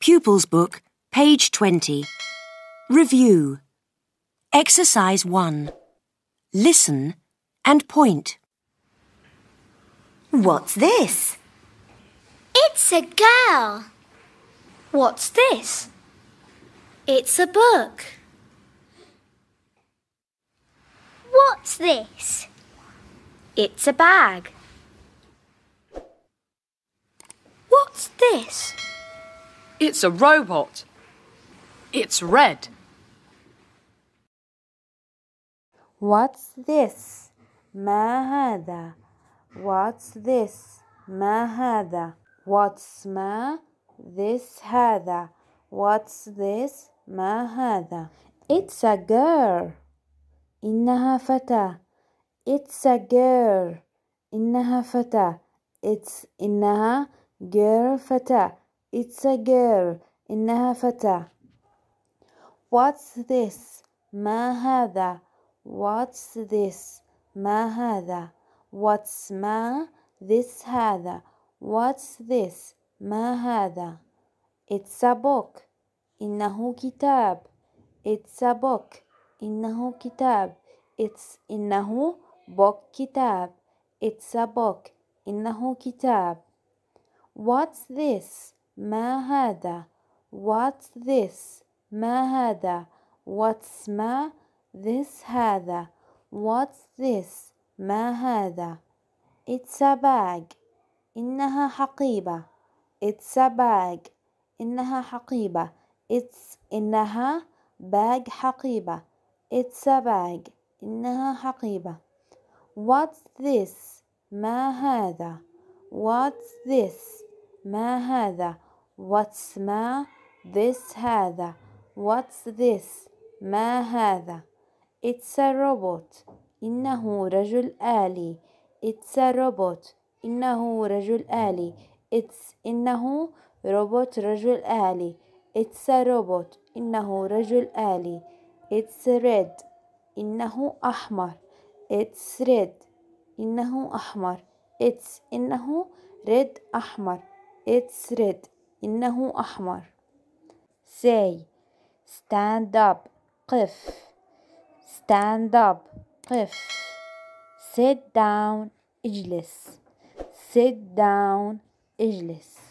Pupils Book, page 20. Review. Exercise 1. Listen and point. What's this? It's a girl. What's this? It's a book. What's this? It's a bag. What's this? It's a robot. It's red. What's this? ما هذا? What's this? ما هذا? What's ما? This هذا. What's this? ما هذا? It's a girl. إنها فتاة. It's a girl. إنها فتاة. It's إنها girl فتاة. It's a girl. إنها فتاة. What's this? ما هذا؟ What's this? ما هذا؟ What's ما? This هذا. What's this? ما هذا؟ It's a book. إنه كتاب. It's a book. إنه كتاب. It's إنه book كتاب. It's a book. إنه كتاب. What's this? ما هذا What's this ما هذا What's ما This هذا What's this ما هذا It's a bag إنها حقيبة It's a bag إنها حقيبة It's إنها bag حقيبة It's a bag إنها حقيبة What's this ما هذا What's this ما هذا What's ما This هذا What's this ما هذا It's a robot إنه رجل آلي It's a robot إنه رجل آلي It's إنه روبوت رجل آلي It's a robot إنه رجل آلي It's red إنه أحمر It's red إنه أحمر It's إنه red أحمر It's red إنه أحمر say stand up قف stand up قف sit down اجلس sit down اجلس